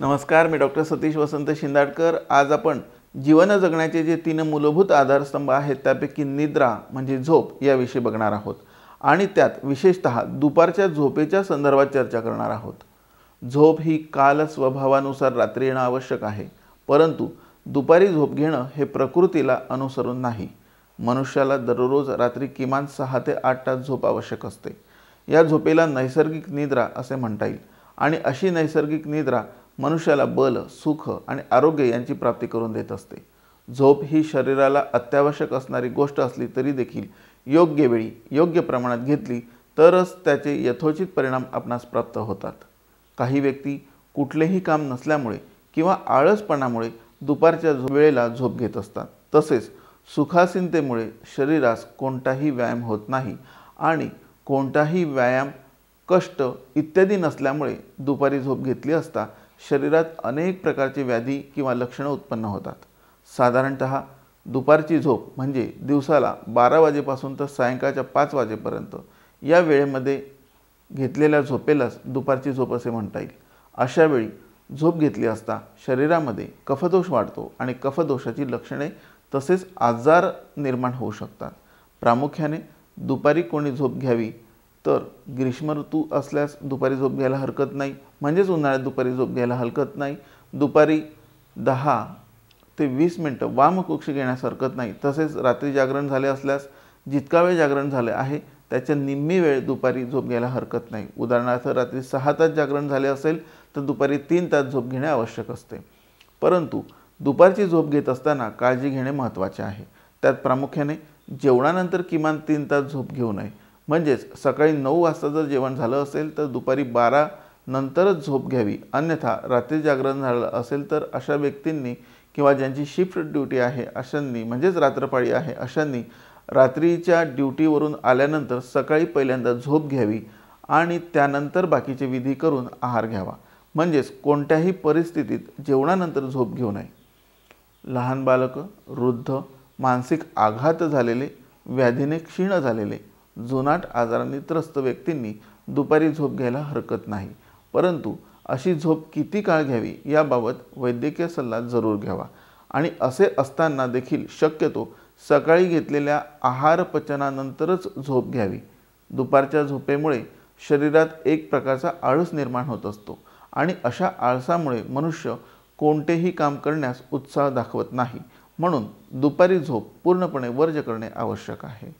नमस्कार मी डॉक्टर सतीश वसंत शिंदाडकर आज आपण जीवन जगण्याचे जे तीन मूलभूत आधारस्तंभ आहेत त्यापैकी निद्रा म्हणजे झोप याविषयी बघणार आहोत आणि त्यात विशेषतः दुपारच्या झोपेच्या संदर्भात चर्चा करणार आहोत झोप ही काल स्वभावानुसार रात्री येणं आवश्यक आहे परंतु दुपारी झोप घेणं हे प्रकृतीला अनुसरून नाही मनुष्याला दररोज रात्री किमान सहा ते आठ तास झोप आवश्यक असते या झोपेला नैसर्गिक निद्रा असे म्हणता येईल आणि अशी नैसर्गिक निद्रा मनुष्याला बल सुख आणि आरोग्य यांची प्राप्ती करून देत असते झोप ही शरीराला अत्यावश्यक असणारी गोष्ट असली तरी देखील योग्य वेळी योग्य प्रमाणात घेतली तरच त्याचे यथोचित परिणाम आपणास प्राप्त होतात काही व्यक्ती कुठलेही काम नसल्यामुळे किंवा आळसपणामुळे दुपारच्या वेळेला झोप घेत असतात तसेच सुखासीनतेमुळे शरीरास कोणताही व्यायाम होत नाही आणि कोणताही व्यायाम कष्ट इत्यादी नसल्यामुळे दुपारी झोप घेतली असता शरीरात अनेक प्रकारचे व्याधी किंवा लक्षणं उत्पन्न होतात साधारणत दुपारची झोप म्हणजे दिवसाला बारा वाजेपासून तर सायंकाळच्या पाच वाजेपर्यंत या वेळेमध्ये घेतलेल्या झोपेलाच दुपारची झोप असे म्हणता येईल अशावेळी झोप घेतली असता शरीरामध्ये कफदोष वाढतो आणि कफदोषाची लक्षणे तसेच आजार निर्माण होऊ शकतात प्रामुख्याने दुपारी कोणी झोप घ्यावी तर ग्रीष्म ऋतू असल्यास दुपारी झोप घ्यायला हरकत नाही म्हणजेच उन्हाळ्यात दुपारी झोप घ्यायला हरकत नाही दुपारी दहा ते वीस मिनटं वामकुक्ष घेण्यास हरकत नाही तसेच रात्री जागरण झाले असल्यास जितका वेळ जागरण झाले आहे त्याच्या निम्मी वेळ दुपारी झोप घ्यायला हरकत नाही उदाहरणार्थ रात्री सहा तास जागरण झाले असेल तर दुपारी तीन तास झोप घेणे आवश्यक असते परंतु दुपारची झोप घेत असताना काळजी घेणे महत्त्वाचे आहे त्यात प्रामुख्याने जेवणानंतर किमान तीन तास झोप घेऊ नये म्हणजेच सकाळी नऊ वाजता जर जेवण झालं असेल तर दुपारी बारा नंतरच झोप घ्यावी अन्यथा रात्री जागरण झालं असेल तर अशा व्यक्तींनी किंवा ज्यांची शिफ्ट ड्युटी आहे अशांनी म्हणजेच रात्रपाळी आहे अशांनी रात्रीच्या ड्युटीवरून आल्यानंतर सकाळी पहिल्यांदा झोप घ्यावी आणि त्यानंतर बाकीचे विधी करून आहार घ्यावा म्हणजेच कोणत्याही परिस्थितीत जेवणानंतर झोप घेऊ नये लहान बालकं वृद्ध मानसिक आघात झालेले व्याधीने क्षीण झालेले जुनाट आजारांनी त्रस्त व्यक्तींनी दुपारी झोप घ्यायला हरकत नाही परंतु अशी झोप किती काळ घ्यावी याबाबत वैद्यकीय सल्ला जरूर घ्यावा आणि असे असताना देखील शक्यतो सकाळी घेतलेल्या आहार पचनानंतरच झोप घ्यावी दुपारच्या झोपेमुळे शरीरात एक प्रकारचा आळस निर्माण होत असतो आणि अशा आळसामुळे मनुष्य कोणतेही काम करण्यास उत्साह दाखवत नाही म्हणून दुपारी झोप पूर्णपणे वर्ज करणे आवश्यक आहे